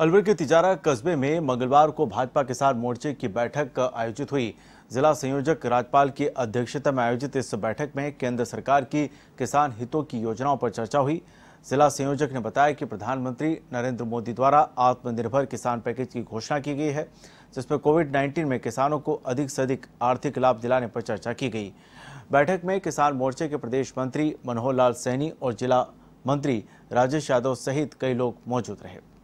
अलवर के तिजारा कस्बे में मंगलवार को भाजपा किसान मोर्चे की बैठक आयोजित हुई जिला संयोजक राजपाल की अध्यक्षता में आयोजित इस बैठक में केंद्र सरकार की किसान हितों की योजनाओं पर चर्चा हुई जिला संयोजक ने बताया कि प्रधानमंत्री नरेंद्र मोदी द्वारा आत्मनिर्भर किसान पैकेज की घोषणा की गई है जिसमें कोविड 19 में किसानों को अधिक से अधिक आर्थिक लाभ दिलाने पर चर्चा की गई बैठक में किसान मोर्चे के प्रदेश मंत्री मनोहर लाल सैनी और जिला मंत्री राजेश यादव सहित कई लोग मौजूद रहे